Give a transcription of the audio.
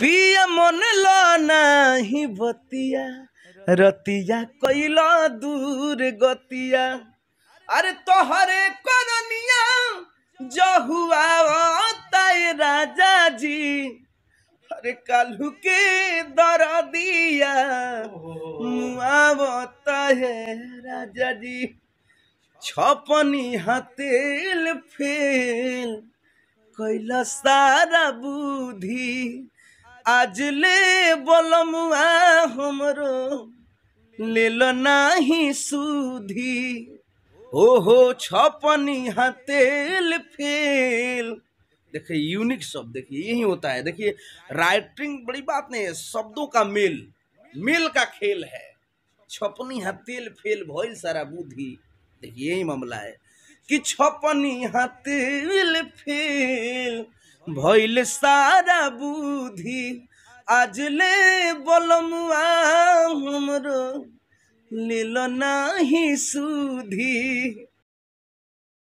পিয়া মন নাহি বতিয়া রতিয়া কইল দূর গতিয়া আরে তোহরে করনিয়া জহুয়া তাই রাজাজি আরে কালুকে দর দিয়া মুআবতাহে রাজাজি ছপনি হাতেল ফেল কইল সারা বুধি আজলে বলমুয়া হোমর লেল নাহি সুধি छपनी हतेल फेल देखिए यूनिक शब्द देखिए यही होता है देखिए राइटिंग बड़ी बात नहीं है शब्दों का मेल मेल का खेल है छपनी हतेल फेल भइल सारा बुद्धि देखिए यही मामला है कि छपनी हतेल फेल ভইল সারা বুধি আজলে বলমুয়া हमरो लील नाही सुधी